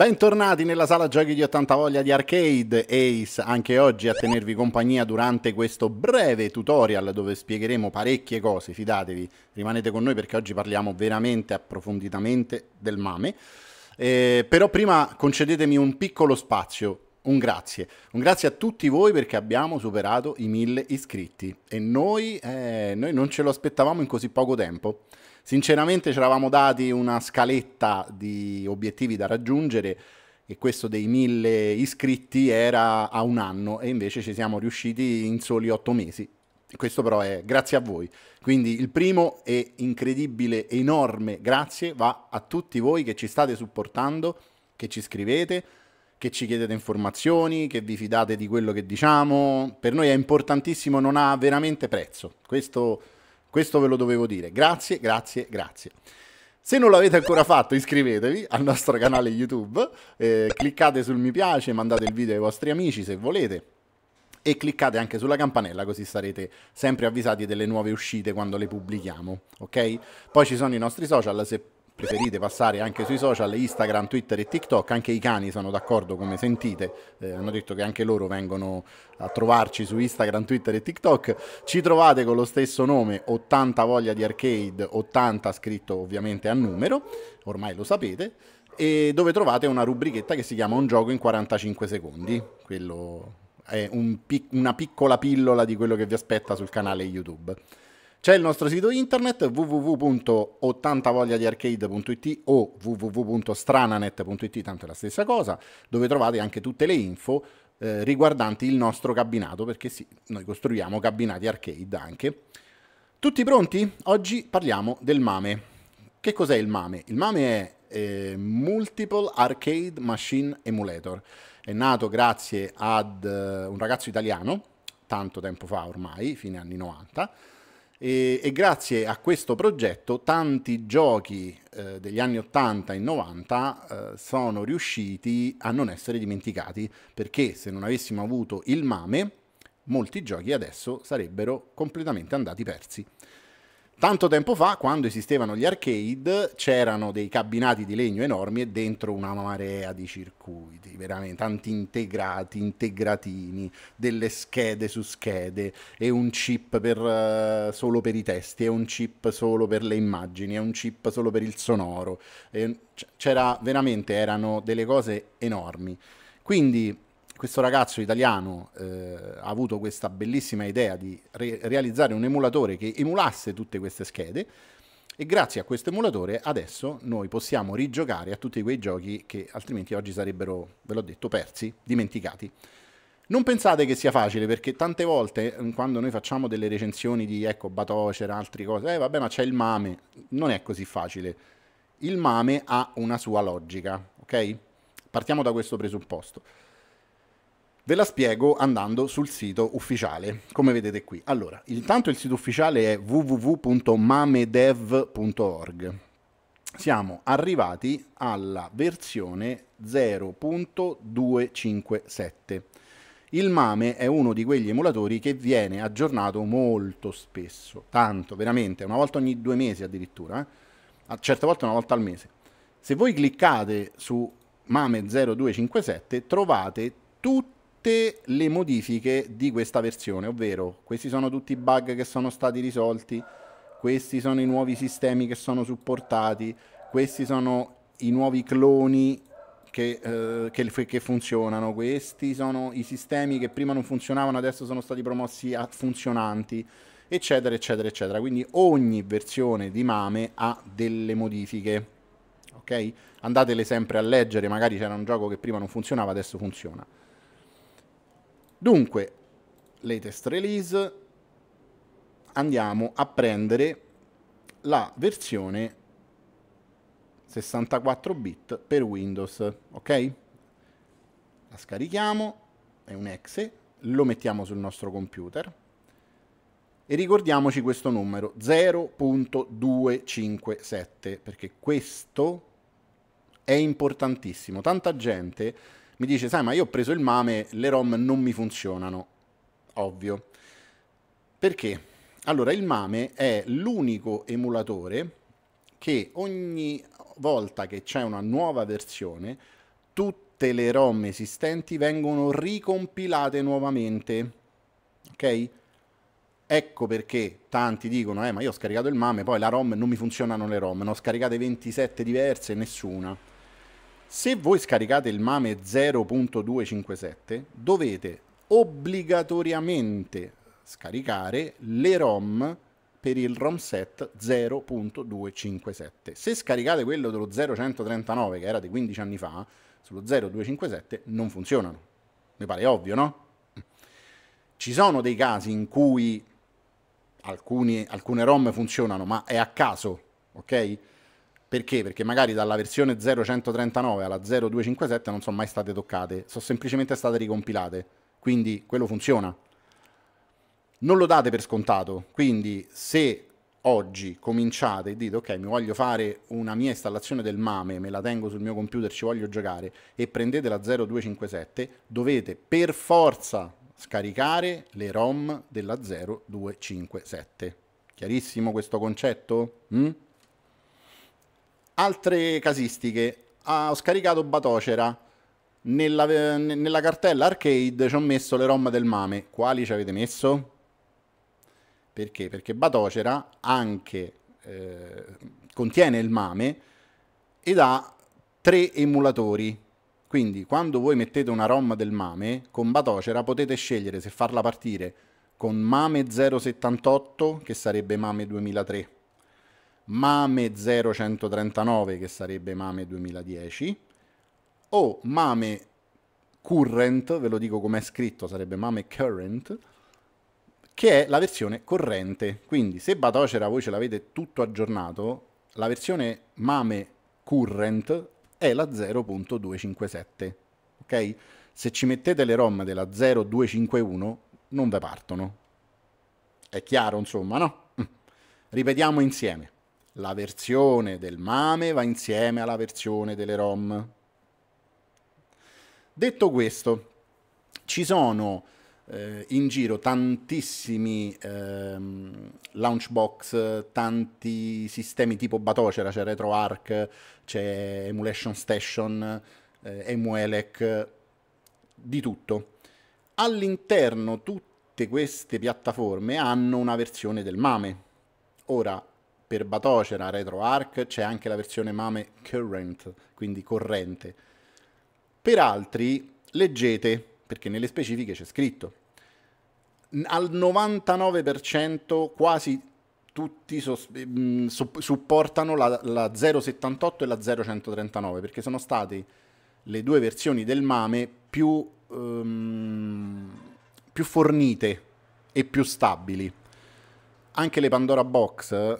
Bentornati nella sala giochi di 80 voglia di Arcade Ace, anche oggi a tenervi compagnia durante questo breve tutorial dove spiegheremo parecchie cose, fidatevi, rimanete con noi perché oggi parliamo veramente approfonditamente del mame. Eh, però prima concedetemi un piccolo spazio, un grazie, un grazie a tutti voi perché abbiamo superato i mille iscritti e noi, eh, noi non ce lo aspettavamo in così poco tempo. Sinceramente ci eravamo dati una scaletta di obiettivi da raggiungere e questo dei mille iscritti era a un anno e invece ci siamo riusciti in soli otto mesi. Questo però è grazie a voi. Quindi il primo e incredibile, enorme grazie va a tutti voi che ci state supportando, che ci scrivete, che ci chiedete informazioni, che vi fidate di quello che diciamo. Per noi è importantissimo, non ha veramente prezzo. Questo questo ve lo dovevo dire. Grazie, grazie, grazie. Se non l'avete ancora fatto iscrivetevi al nostro canale YouTube, eh, cliccate sul mi piace, mandate il video ai vostri amici se volete e cliccate anche sulla campanella così sarete sempre avvisati delle nuove uscite quando le pubblichiamo, ok? Poi ci sono i nostri social, se preferite passare anche sui social, Instagram, Twitter e TikTok, anche i cani sono d'accordo come sentite, eh, hanno detto che anche loro vengono a trovarci su Instagram, Twitter e TikTok, ci trovate con lo stesso nome 80 voglia di arcade, 80 scritto ovviamente a numero, ormai lo sapete, e dove trovate una rubrichetta che si chiama Un gioco in 45 secondi, quello è un pic- una piccola pillola di quello che vi aspetta sul canale YouTube. C'è il nostro sito internet www80 o www.strananet.it, tanto è la stessa cosa, dove trovate anche tutte le info eh, riguardanti il nostro cabinato, perché sì, noi costruiamo cabinati arcade anche. Tutti pronti? Oggi parliamo del MAME. Che cos'è il MAME? Il MAME è eh, Multiple Arcade Machine Emulator. È nato grazie ad eh, un ragazzo italiano, tanto tempo fa ormai, fine anni 90, e, e grazie a questo progetto tanti giochi eh, degli anni 80 e 90 eh, sono riusciti a non essere dimenticati perché se non avessimo avuto il MAME molti giochi adesso sarebbero completamente andati persi. Tanto tempo fa, quando esistevano gli arcade, c'erano dei cabinati di legno enormi e dentro una marea di circuiti, veramente tanti integrati, integratini, delle schede su schede, e un chip per, uh, solo per i testi, e un chip solo per le immagini, e un chip solo per il sonoro. c'era veramente, erano delle cose enormi. Quindi questo ragazzo italiano eh, ha avuto questa bellissima idea di re- realizzare un emulatore che emulasse tutte queste schede e grazie a questo emulatore adesso noi possiamo rigiocare a tutti quei giochi che altrimenti oggi sarebbero, ve l'ho detto, persi, dimenticati. Non pensate che sia facile perché tante volte mm, quando noi facciamo delle recensioni di ecco Batocera, altre cose, eh vabbè ma c'è il mame, non è così facile. Il mame ha una sua logica, ok? Partiamo da questo presupposto. Ve la spiego andando sul sito ufficiale, come vedete qui. Allora, intanto il sito ufficiale è www.mamedev.org. Siamo arrivati alla versione 0.257. Il MAME è uno di quegli emulatori che viene aggiornato molto spesso, tanto, veramente, una volta ogni due mesi addirittura, eh? a certe volte una volta al mese. Se voi cliccate su MAME 0257 trovate tutti tutte le modifiche di questa versione, ovvero questi sono tutti i bug che sono stati risolti, questi sono i nuovi sistemi che sono supportati, questi sono i nuovi cloni che, eh, che, che, funzionano, questi sono i sistemi che prima non funzionavano, adesso sono stati promossi a funzionanti, eccetera, eccetera, eccetera. Quindi ogni versione di Mame ha delle modifiche. Ok? Andatele sempre a leggere, magari c'era un gioco che prima non funzionava, adesso funziona. Dunque, latest release, andiamo a prendere la versione 64 bit per Windows, ok? La scarichiamo, è un exe, lo mettiamo sul nostro computer e ricordiamoci questo numero 0.257 perché questo è importantissimo. Tanta gente mi dice, sai, ma io ho preso il MAME, le ROM non mi funzionano. Ovvio. Perché? Allora, il MAME è l'unico emulatore che ogni volta che c'è una nuova versione, tutte le ROM esistenti vengono ricompilate nuovamente. Ok? Ecco perché tanti dicono, eh, ma io ho scaricato il MAME, poi la ROM non mi funzionano le ROM, ne ho scaricate 27 diverse, nessuna. Se voi scaricate il MAME 0.257 dovete obbligatoriamente scaricare le ROM per il ROM set 0.257. Se scaricate quello dello 0139 che era di 15 anni fa, sullo 0257 non funzionano. Mi pare ovvio, no? Ci sono dei casi in cui alcuni, alcune ROM funzionano, ma è a caso, ok? Perché? Perché magari dalla versione 0139 alla 0257 non sono mai state toccate, sono semplicemente state ricompilate. Quindi quello funziona. Non lo date per scontato, quindi se oggi cominciate e dite ok mi voglio fare una mia installazione del MAME, me la tengo sul mio computer, ci voglio giocare e prendete la 0257, dovete per forza scaricare le ROM della 0257. Chiarissimo questo concetto? Mm? Altre casistiche. Ah, ho scaricato Batocera. Nella, eh, nella cartella arcade ci ho messo le ROM del Mame. Quali ci avete messo? Perché? Perché Batocera anche eh, contiene il Mame ed ha tre emulatori. Quindi quando voi mettete una ROM del MAME, con Batocera potete scegliere se farla partire con MAME 078, che sarebbe MAME 2003, MAME 0139 che sarebbe MAME 2010 o MAME Current, ve lo dico come è scritto, sarebbe MAME Current, che è la versione corrente. Quindi se Batocera voi ce l'avete tutto aggiornato, la versione MAME Current è la 0.257, ok? Se ci mettete le ROM della 0251 non ve partono. È chiaro, insomma, no? Ripetiamo insieme la versione del MAME va insieme alla versione delle ROM. Detto questo, ci sono eh, in giro tantissimi ehm, launchbox, tanti sistemi tipo Batocera, c'è RetroArch, c'è Emulation Station, eh, Emuelec, di tutto. All'interno tutte queste piattaforme hanno una versione del MAME. Ora, per Batocera, RetroArch, c'è anche la versione MAME current, quindi corrente. Per altri leggete, perché nelle specifiche c'è scritto. Al 99% quasi tutti mm, supportano la, la 078 e la 0139, perché sono state le due versioni del MAME più, um, più fornite e più stabili anche le Pandora Box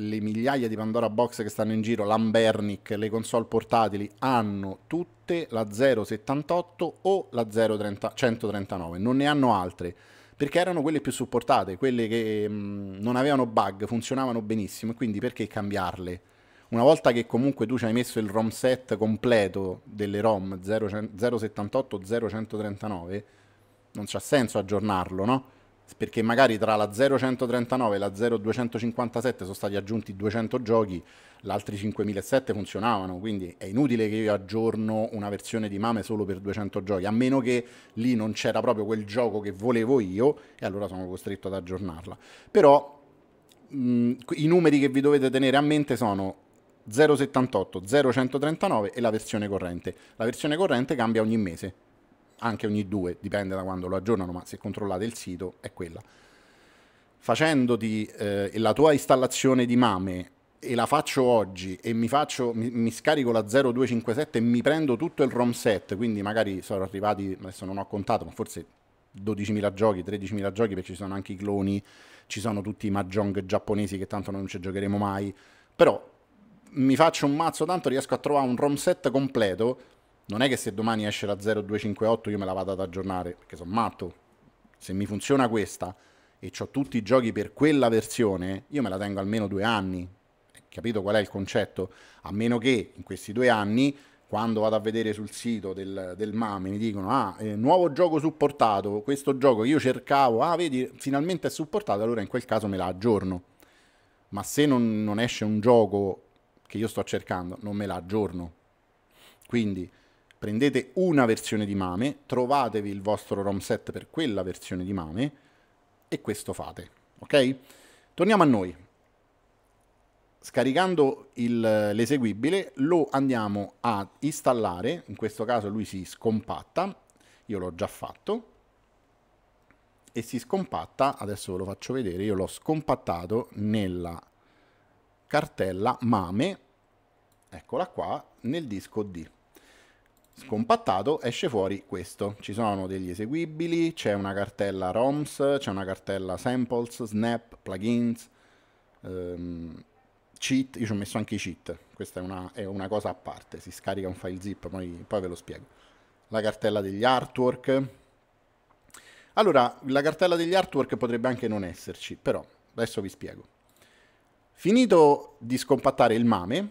le migliaia di Pandora Box che stanno in giro, l'Ambernic, le console portatili, hanno tutte la 078 o la 030, 139, non ne hanno altre, perché erano quelle più supportate, quelle che mh, mm, non avevano bug, funzionavano benissimo, quindi perché cambiarle? Una volta che comunque tu ci hai messo il ROM set completo delle ROM 078 0139, non c'ha senso aggiornarlo, no? perché magari tra la 0139 e la 0257 sono stati aggiunti 200 giochi, l'altri 5007 funzionavano, quindi è inutile che io aggiorno una versione di Mame solo per 200 giochi, a meno che lì non c'era proprio quel gioco che volevo io e allora sono costretto ad aggiornarla. Però mh, i numeri che vi dovete tenere a mente sono 078, 0139 e la versione corrente. La versione corrente cambia ogni mese, anche ogni due, dipende da quando lo aggiornano, ma se controllate il sito è quella. Facendoti eh, la tua installazione di MAME e la faccio oggi e mi, faccio, mi, mi, scarico la 0257 e mi prendo tutto il ROM set, quindi magari sono arrivati, adesso non ho contato, ma forse 12.000 giochi, 13.000 giochi, perché ci sono anche i cloni, ci sono tutti i mahjong giapponesi che tanto non ci giocheremo mai, però mi faccio un mazzo, tanto riesco a trovare un ROM set completo non è che se domani esce la 0258 io me la vado ad aggiornare, perché sono matto. Se mi funziona questa e ho tutti i giochi per quella versione, io me la tengo almeno due anni. Capito qual è il concetto? A meno che in questi due anni, quando vado a vedere sul sito del, del MAME, mi dicono, ah, eh, nuovo gioco supportato, questo gioco che io cercavo, ah, vedi, finalmente è supportato, allora in quel caso me la aggiorno. Ma se non, non esce un gioco che io sto cercando, non me la aggiorno. Quindi prendete una versione di Mame, trovatevi il vostro ROM set per quella versione di Mame e questo fate, ok? Torniamo a noi. Scaricando l'eseguibile lo andiamo a installare, in questo caso lui si scompatta, io l'ho già fatto, e si scompatta, adesso ve lo faccio vedere, io l'ho scompattato nella cartella MAME, eccola qua, nel disco D scompattato esce fuori questo. Ci sono degli eseguibili, c'è una cartella ROMS, c'è una cartella samples, snap, plugins, ehm, cheat, io ci ho messo anche i cheat, questa è una, è una, cosa a parte, si scarica un file zip, poi, poi ve lo spiego. La cartella degli artwork. Allora, la cartella degli artwork potrebbe anche non esserci, però adesso vi spiego. Finito di scompattare il mame,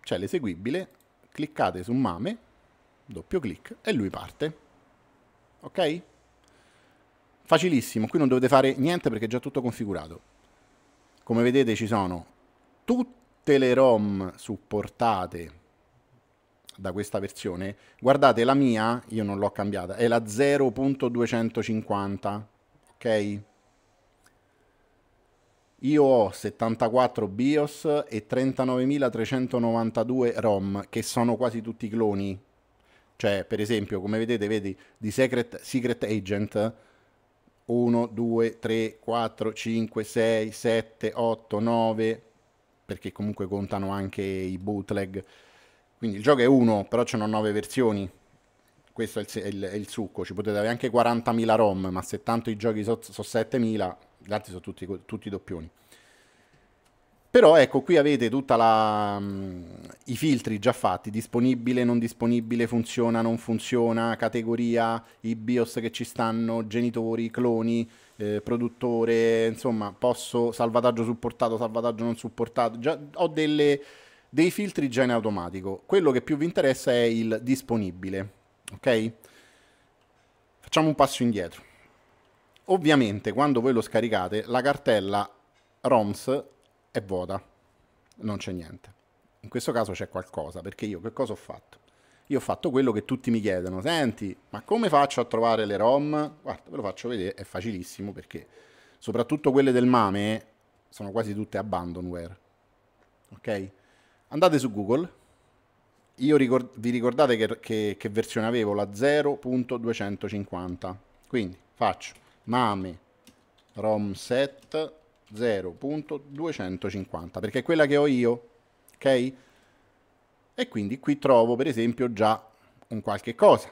c'è l'eseguibile, cliccate su Mame, doppio clic, e lui parte. Ok? Facilissimo, qui non dovete fare niente perché è già tutto configurato. Come vedete ci sono tutte le ROM supportate da questa versione. Guardate, la mia, io non l'ho cambiata, è la 0.250, ok? Io ho 74 BIOS e 39.392 ROM, che sono quasi tutti cloni. Cioè, per esempio, come vedete, vedi, di Secret, Secret Agent 1, 2, 3, 4, 5, 6, 7, 8, 9, perché comunque contano anche i bootleg. Quindi il gioco è uno, però ci sono 9 versioni. Questo è il, è, il, è il, succo, ci potete avere anche 40.000 ROM, ma se tanto i giochi sono so 7.000 gli altri sono tutti, tutti doppioni. Però ecco, qui avete tutti mm, i filtri già fatti, disponibile, non disponibile, funziona, non funziona, categoria, i BIOS che ci stanno, genitori, cloni, eh, produttore, insomma, posso, salvataggio supportato, salvataggio non supportato, già, ho delle, dei filtri già in automatico. Quello che più vi interessa è il disponibile, ok? Facciamo un passo indietro. Ovviamente quando voi lo scaricate la cartella ROMS è vuota, non c'è niente. In questo caso c'è qualcosa, perché io che cosa ho fatto? Io ho fatto quello che tutti mi chiedono, senti, ma come faccio a trovare le ROM? Guarda, ve lo faccio vedere, è facilissimo perché soprattutto quelle del MAME sono quasi tutte abandonware. Ok? Andate su Google. Io ricord vi ricordate che, che, che versione avevo? La 0.250. Quindi faccio mame rom set 0.250 perché è quella che ho io ok e quindi qui trovo per esempio già un qualche cosa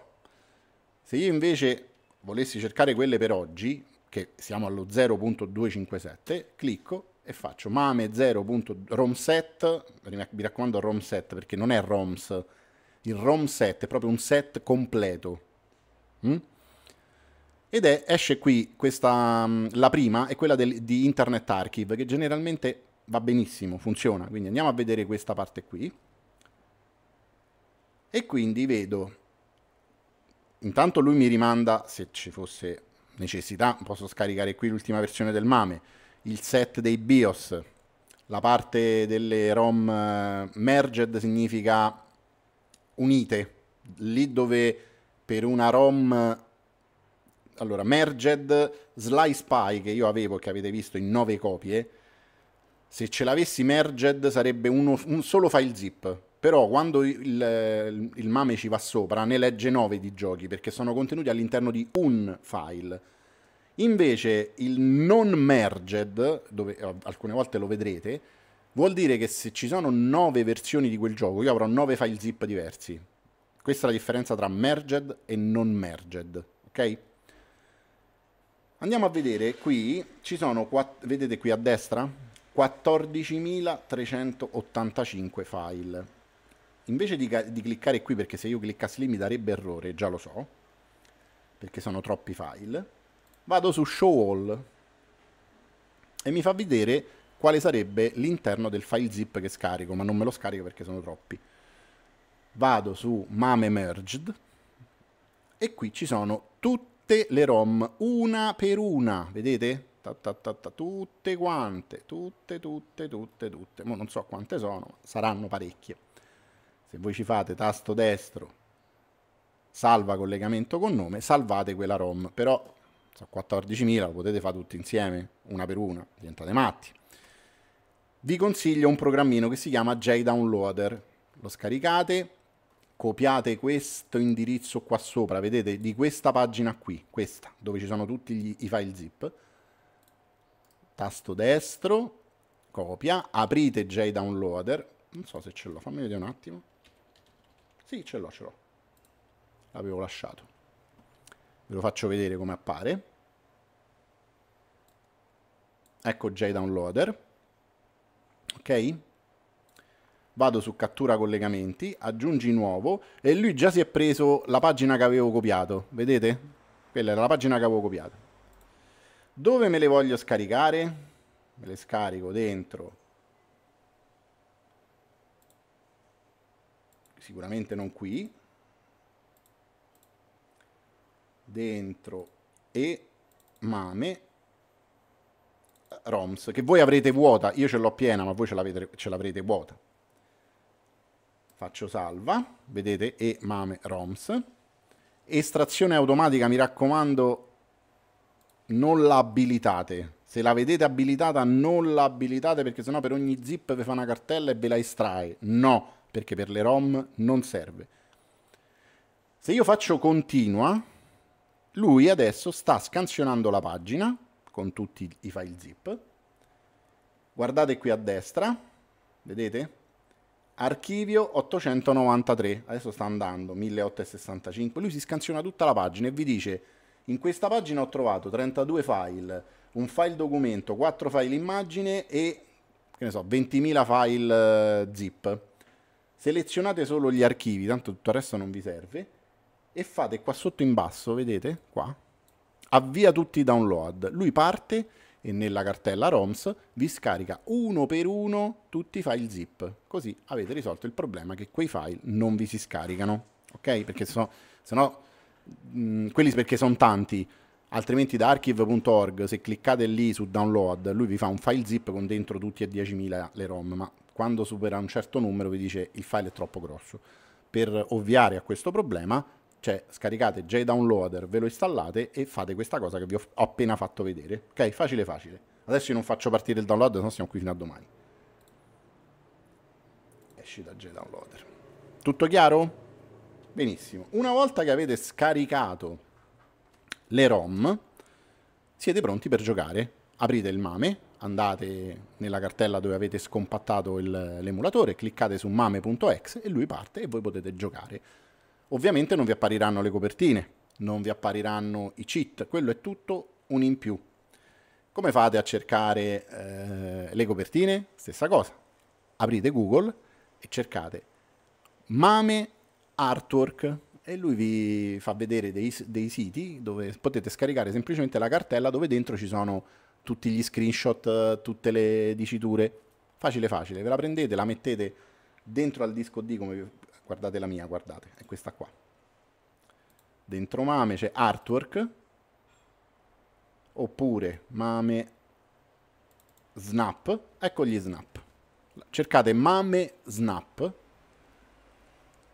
se io invece volessi cercare quelle per oggi che siamo allo 0.257 clicco e faccio mame 0.romset mi raccomando romset perché non è roms il romset è proprio un set completo mm? Ed è, esce qui questa, mm, la prima è quella del, di Internet Archive, che generalmente va benissimo, funziona. Quindi andiamo a vedere questa parte qui. E quindi vedo, intanto lui mi rimanda, se ci fosse necessità, posso scaricare qui l'ultima versione del MAME, il set dei BIOS, la parte delle ROM eh, merged significa unite, lì dove per una ROM allora, Merged, Sly Spy che io avevo e che avete visto in nove copie, se ce l'avessi Merged sarebbe uno, un solo file zip, però quando il, il, mame ci va sopra ne legge nove di giochi perché sono contenuti all'interno di un file. Invece il non merged, dove eh, alcune volte lo vedrete, vuol dire che se ci sono nove versioni di quel gioco io avrò nove file zip diversi. Questa è la differenza tra merged e non merged, ok? Andiamo a vedere qui, ci sono, vedete qui a destra, 14.385 file. Invece di, di cliccare qui, perché se io cliccassi lì mi darebbe errore, già lo so, perché sono troppi file, vado su Show All e mi fa vedere quale sarebbe l'interno del file zip che scarico, ma non me lo scarico perché sono troppi. Vado su Mame Merged e qui ci sono tutti tutte le ROM, una per una, vedete? Ta, ta, ta, tutte quante, tutte, tutte, tutte, tutte. Mo non so quante sono, saranno parecchie. Se voi ci fate tasto destro, salva collegamento con nome, salvate quella ROM. Però so 14.000, lo potete fare tutti insieme, una per una, diventate matti. Vi consiglio un programmino che si chiama JDownloader. Lo scaricate, copiate questo indirizzo qua sopra, vedete, di questa pagina qui, questa, dove ci sono tutti gli, i file zip, tasto destro, copia, aprite JDownloader, non so se ce l'ho, fammi vedere un attimo, sì ce l'ho, ce l'ho, l'avevo lasciato, ve lo faccio vedere come appare, ecco JDownloader, ok? vado su cattura collegamenti, aggiungi nuovo e lui già si è preso la pagina che avevo copiato, vedete? Quella era la pagina che avevo copiato. Dove me le voglio scaricare? Me le scarico dentro. Sicuramente non qui. Dentro e mame ROMS che voi avrete vuota, io ce l'ho piena ma voi ce l'avrete vuota faccio salva, vedete e mame roms, estrazione automatica mi raccomando non la abilitate, se la vedete abilitata non la abilitate perché sennò per ogni zip vi fa una cartella e ve la estrae, no, perché per le rom non serve. Se io faccio continua, lui adesso sta scansionando la pagina con tutti i file zip, guardate qui a destra, vedete? Archivio 893, adesso sta andando, 1865. Lui si scansiona tutta la pagina e vi dice: In questa pagina ho trovato 32 file, un file documento, 4 file immagine e che ne so, 20.000 file eh, zip. Selezionate solo gli archivi, tanto tutto il resto non vi serve. E fate qua sotto in basso, vedete qua, avvia tutti i download. Lui parte e nella cartella ROMS vi scarica uno per uno tutti i file zip. Così avete risolto il problema che quei file non vi si scaricano. Ok? Perché so, se mh, mm, quelli perché sono tanti. Altrimenti da archive.org, se cliccate lì su download, lui vi fa un file zip con dentro tutti e 10.000 le ROM, ma quando supera un certo numero vi dice il file è troppo grosso. Per ovviare a questo problema cioè, scaricate JDownloader, ve lo installate e fate questa cosa che vi ho appena fatto vedere. Ok, facile facile. Adesso io non faccio partire il download, se no siamo qui fino a domani. Esci da JDownloader. Tutto chiaro? Benissimo. Una volta che avete scaricato le ROM, siete pronti per giocare. Aprite il MAME, andate nella cartella dove avete scompattato l'emulatore, cliccate su mame.exe e lui parte e voi potete giocare Ovviamente non vi appariranno le copertine, non vi appariranno i cheat, quello è tutto un in più. Come fate a cercare eh, le copertine? Stessa cosa. Aprite Google e cercate Mame Artwork e lui vi fa vedere dei, dei siti dove potete scaricare semplicemente la cartella dove dentro ci sono tutti gli screenshot, tutte le diciture. Facile facile, ve la prendete, la mettete dentro al disco D come guardate la mia, guardate, è questa qua. Dentro mame c'è artwork, oppure mame snap, ecco gli snap. Cercate mame snap,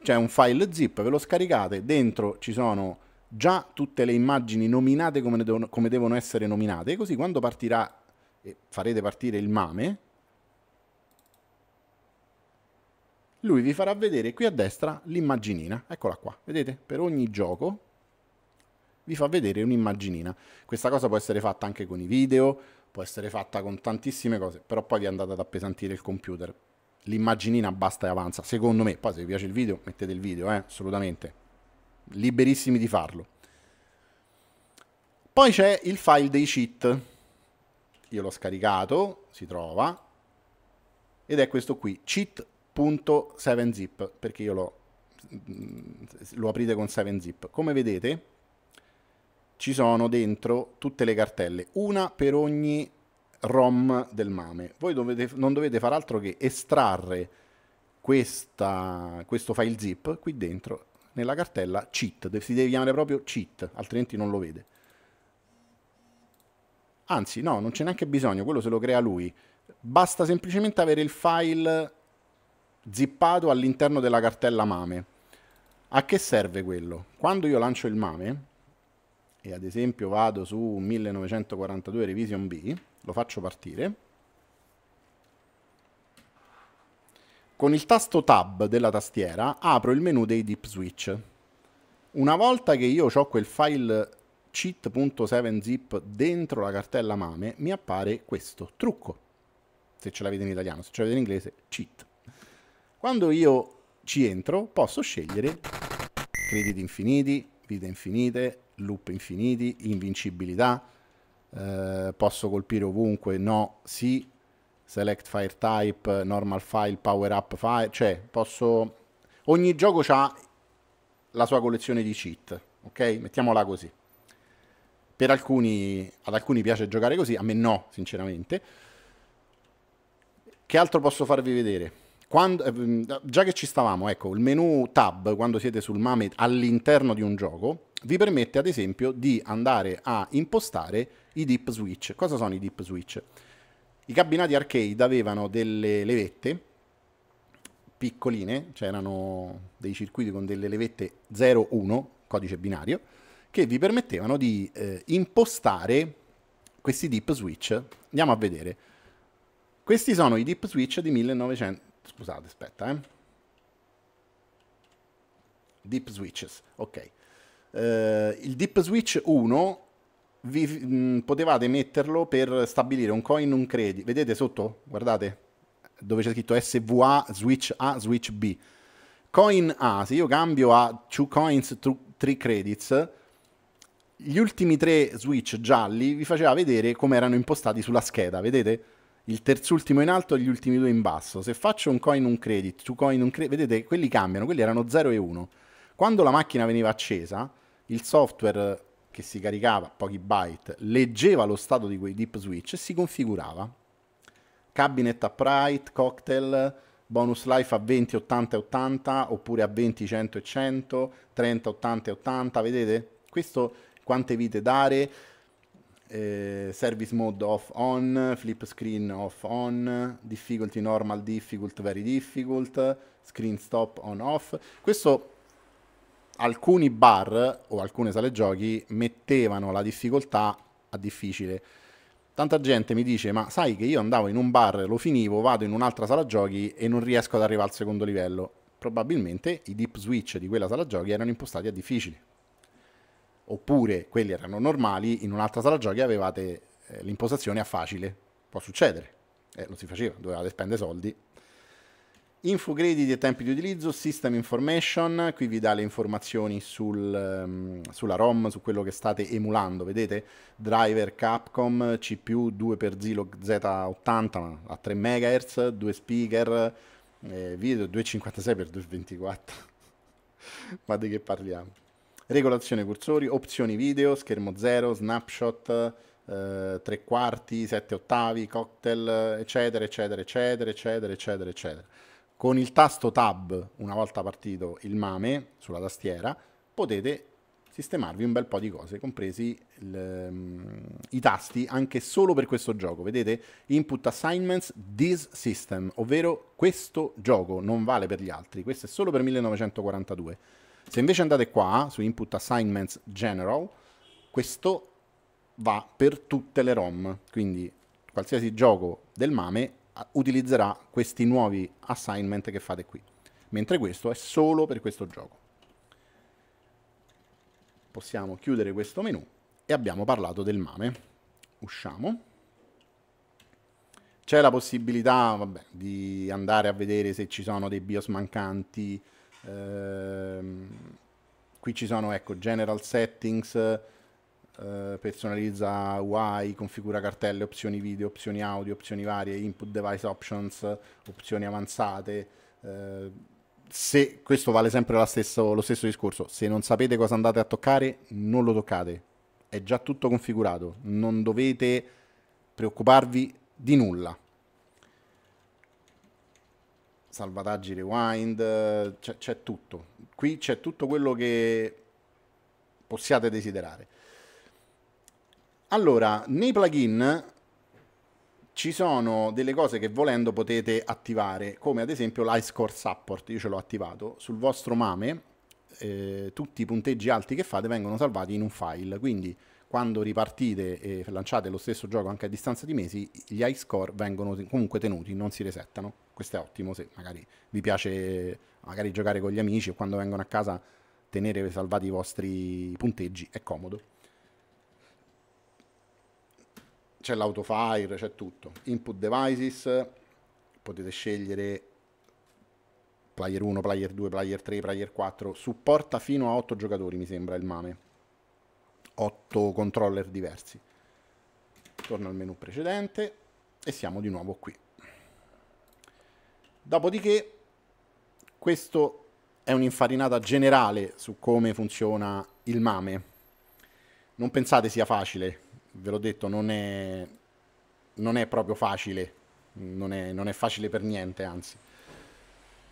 c'è un file zip, ve lo scaricate, dentro ci sono già tutte le immagini nominate come, devono, come devono essere nominate, così quando partirà e farete partire il mame, lui vi farà vedere qui a destra l'immaginina. Eccola qua, vedete? Per ogni gioco vi fa vedere un'immaginina. Questa cosa può essere fatta anche con i video, può essere fatta con tantissime cose, però poi vi andate ad appesantire il computer. L'immaginina basta e avanza, secondo me. Poi se vi piace il video, mettete il video, eh? assolutamente. Liberissimi di farlo. Poi c'è il file dei cheat. Io l'ho scaricato, si trova, ed è questo qui, cheat punto 7zip perché io lo, mm, lo aprite con 7zip come vedete ci sono dentro tutte le cartelle una per ogni rom del mame voi dovete, non dovete far altro che estrarre questa, questo file zip qui dentro nella cartella cheat si deve chiamare proprio cheat altrimenti non lo vede anzi no non c'è neanche bisogno quello se lo crea lui basta semplicemente avere il file zippato all'interno della cartella mame. A che serve quello? Quando io lancio il mame, e ad esempio vado su 1942 Revision B, lo faccio partire, con il tasto Tab della tastiera apro il menu dei deep switch. Una volta che io ho quel file cheat.7zip dentro la cartella mame, mi appare questo trucco. Se ce l'avete in italiano, se ce l'avete in inglese, cheat. Quando io ci entro posso scegliere crediti infiniti, vite infinite, loop infiniti, invincibilità, eh, posso colpire ovunque, no, sì, select fire type, normal file, power up fire, cioè posso... Ogni gioco ha la sua collezione di cheat, ok? Mettiamola così. Per alcuni, ad alcuni piace giocare così, a me no, sinceramente. Che altro posso farvi vedere? Quando, eh, mm, già che ci stavamo, ecco, il menu tab quando siete sul MAME all'interno di un gioco vi permette ad esempio di andare a impostare i dip switch. Cosa sono i dip switch? I cabinati arcade avevano delle levette piccoline, c'erano cioè dei circuiti con delle levette 0-1, codice binario, che vi permettevano di eh, impostare questi dip switch. Andiamo a vedere. Questi sono i dip switch di 1900, scusate, aspetta, eh. Deep switches, ok. Uh, il deep switch 1 vi, mh, mm, potevate metterlo per stabilire un coin, un credit. Vedete sotto? Guardate dove c'è scritto SVA, switch A, switch B. Coin A, se io cambio a 2 coins, 3 credits, gli ultimi 3 switch gialli vi faceva vedere come erano impostati sulla scheda, vedete? il terzultimo in alto e gli ultimi due in basso. Se faccio un coin un credit, two coin un credit, vedete quelli cambiano, quelli erano 0 e 1. Quando la macchina veniva accesa, il software che si caricava, pochi byte, leggeva lo stato di quei deep switch e si configurava. Cabinet upright, cocktail, bonus life a 20, 80 e 80, oppure a 20, 100 e 100, 30, 80 e 80, vedete? Questo quante vite dare, eh, service mode off on, flip screen off on, difficulty normal difficult, very difficult, screen stop on off. Questo alcuni bar o alcune sale giochi mettevano la difficoltà a difficile. Tanta gente mi dice, ma sai che io andavo in un bar, lo finivo, vado in un'altra sala giochi e non riesco ad arrivare al secondo livello. Probabilmente i deep switch di quella sala giochi erano impostati a difficile oppure quelli erano normali, in un'altra sala giochi avevate eh, l'impostazione a facile. Può succedere, eh, non si faceva, dovevate spendere soldi. Info crediti e tempi di utilizzo, System Information, qui vi dà le informazioni sul, um, sulla ROM, su quello che state emulando, vedete? Driver Capcom, CPU 2x Z80 a 3 MHz, due speaker, eh, video 256x224. Ma di che parliamo? regolazione cursori, opzioni video, schermo 0, snapshot, eh, tre quarti, sette ottavi, cocktail, eccetera, eccetera, eccetera, eccetera, eccetera, eccetera. Con il tasto Tab, una volta partito il MAME sulla tastiera, potete sistemarvi un bel po' di cose, compresi il, um, i tasti anche solo per questo gioco. Vedete? Input assignments, this system, ovvero questo gioco non vale per gli altri, questo è solo per 1942. Se invece andate qua, su Input Assignments General, questo va per tutte le ROM, quindi qualsiasi gioco del MAME utilizzerà questi nuovi assignment che fate qui, mentre questo è solo per questo gioco. Possiamo chiudere questo menu e abbiamo parlato del MAME. Usciamo. C'è la possibilità vabbè, di andare a vedere se ci sono dei BIOS mancanti, Ehm, qui ci sono ecco, general settings, eh, personalizza UI, configura cartelle, opzioni video, opzioni audio, opzioni varie, input device options, opzioni avanzate. Eh, se, questo vale sempre stesso, lo stesso discorso, se non sapete cosa andate a toccare, non lo toccate. È già tutto configurato, non dovete preoccuparvi di nulla salvataggi rewind, c'è, c'è tutto. Qui c'è tutto quello che possiate desiderare. Allora, nei plugin ci sono delle cose che volendo potete attivare, come ad esempio score Support, io ce l'ho attivato, sul vostro MAME eh, tutti i punteggi alti che fate vengono salvati in un file, quindi quando ripartite e lanciate lo stesso gioco anche a distanza di mesi, gli high score vengono comunque tenuti, non si resettano. Questo è ottimo se magari vi piace magari giocare con gli amici o quando vengono a casa tenere salvati i vostri punteggi, è comodo. C'è l'autofire, c'è tutto. Input devices, potete scegliere player 1, player 2, player 3, player 4, supporta fino a 8 giocatori mi sembra il MAME 8 controller diversi. Torno al menu precedente e siamo di nuovo qui. Dopodiché questo è un'infarinata generale su come funziona il MAME. Non pensate sia facile, ve l'ho detto, non è, non è proprio facile, non è, non è, facile per niente, anzi.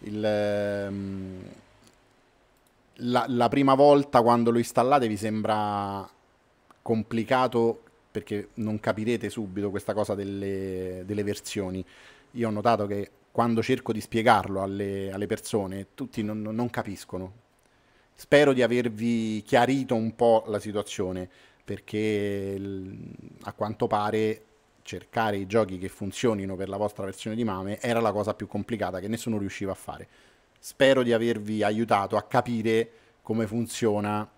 Il, um, la, la, prima volta quando lo installate vi sembra complicato perché non capirete subito questa cosa delle, delle versioni. Io ho notato che quando cerco di spiegarlo alle, alle persone, tutti non, non, capiscono. Spero di avervi chiarito un po' la situazione, perché a quanto pare cercare i giochi che funzionino per la vostra versione di Mame era la cosa più complicata che nessuno riusciva a fare. Spero di avervi aiutato a capire come funziona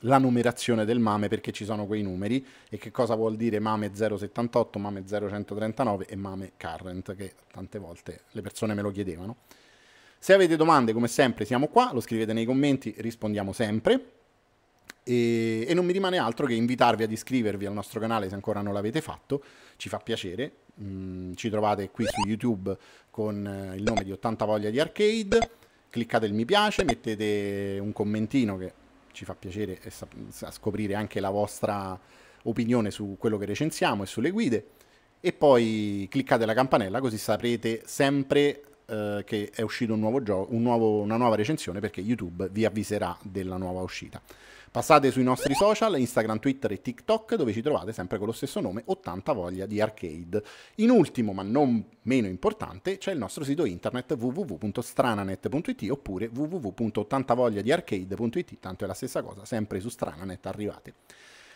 la numerazione del MAME perché ci sono quei numeri e che cosa vuol dire MAME 078, MAME 0139 e MAME current che tante volte le persone me lo chiedevano. Se avete domande come sempre siamo qua, lo scrivete nei commenti, rispondiamo sempre e, e non mi rimane altro che invitarvi ad iscrivervi al nostro canale se ancora non l'avete fatto, ci fa piacere, mm, ci trovate qui su YouTube con eh, il nome di 80 voglia di arcade, cliccate il mi piace, mettete un commentino che ci fa piacere scoprire anche la vostra opinione su quello che recensiamo e sulle guide. E poi cliccate la campanella così saprete sempre eh, che è uscito un nuovo gioco, un una nuova recensione perché YouTube vi avviserà della nuova uscita. Passate sui nostri social, Instagram, Twitter e TikTok, dove ci trovate sempre con lo stesso nome, 80 voglia di arcade. In ultimo, ma non meno importante, c'è il nostro sito internet www.strananet.it oppure www80 tanto è la stessa cosa, sempre su Strananet arrivate.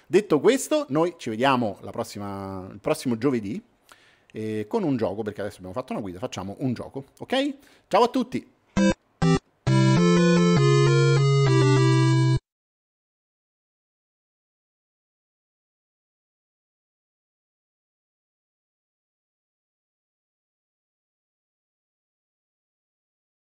Detto questo, noi ci vediamo prossima, il prossimo giovedì eh, con un gioco, perché adesso abbiamo fatto una guida, facciamo un gioco, ok? Ciao a tutti!